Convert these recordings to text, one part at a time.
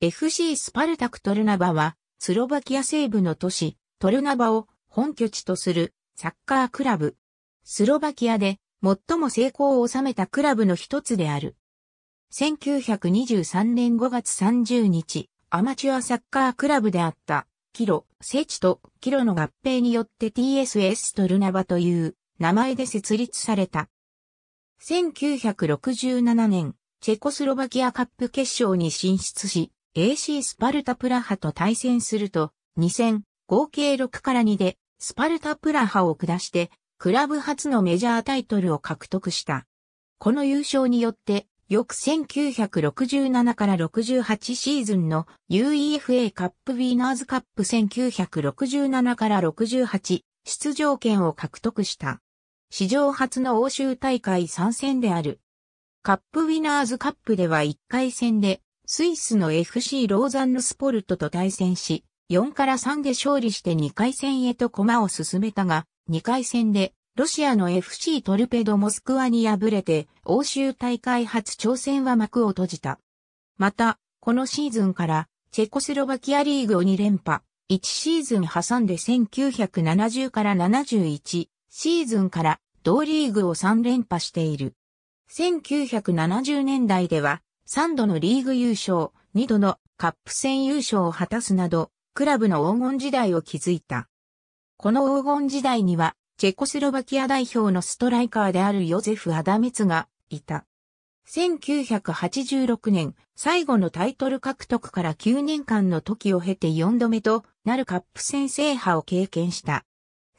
FC スパルタクトルナバは、スロバキア西部の都市、トルナバを本拠地とするサッカークラブ。スロバキアで最も成功を収めたクラブの一つである。1923年5月30日、アマチュアサッカークラブであった、キロ、聖地とキロの合併によって TSS トルナバという名前で設立された。1967年、チェコスロバキアカップ決勝に進出し、AC スパルタプラハと対戦すると、2戦、合計6から2で、スパルタプラハを下して、クラブ初のメジャータイトルを獲得した。この優勝によって、翌1967から68シーズンの UEFA カップウィーナーズカップ1967から68出場権を獲得した。史上初の欧州大会参戦である。カップウィナーズカップでは1回戦でスイスの FC ローザンヌスポルトと対戦し、4から3で勝利して2回戦へと駒を進めたが、2回戦でロシアの FC トルペドモスクワに敗れて、欧州大会初挑戦は幕を閉じた。また、このシーズンから、チェコスロバキアリーグを2連覇、1シーズン挟んで1970から71シーズンから同リーグを3連覇している。1970年代では3度のリーグ優勝、2度のカップ戦優勝を果たすなど、クラブの黄金時代を築いた。この黄金時代には、チェコスロバキア代表のストライカーであるヨゼフ・アダメツがいた。1986年、最後のタイトル獲得から9年間の時を経て4度目となるカップ戦制覇を経験した。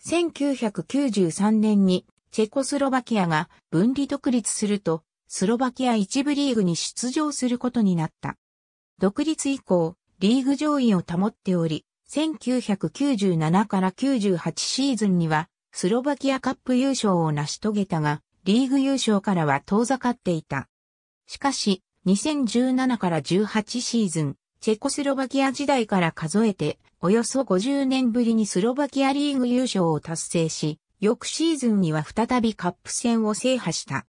1993年にチェコスロバキアが分離独立すると、スロバキア一部リーグに出場することになった。独立以降、リーグ上位を保っており、1997から98シーズンには、スロバキアカップ優勝を成し遂げたが、リーグ優勝からは遠ざかっていた。しかし、2017から18シーズン、チェコスロバキア時代から数えて、およそ50年ぶりにスロバキアリーグ優勝を達成し、翌シーズンには再びカップ戦を制覇した。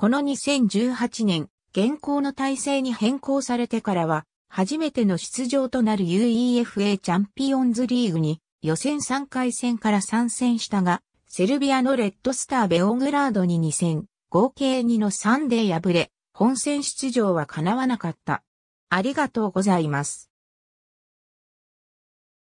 この2018年、現行の体制に変更されてからは、初めての出場となる UEFA チャンピオンズリーグに予選3回戦から参戦したが、セルビアのレッドスターベオグラードに2戦、合計2の3で敗れ、本戦出場は叶わなかった。ありがとうございます。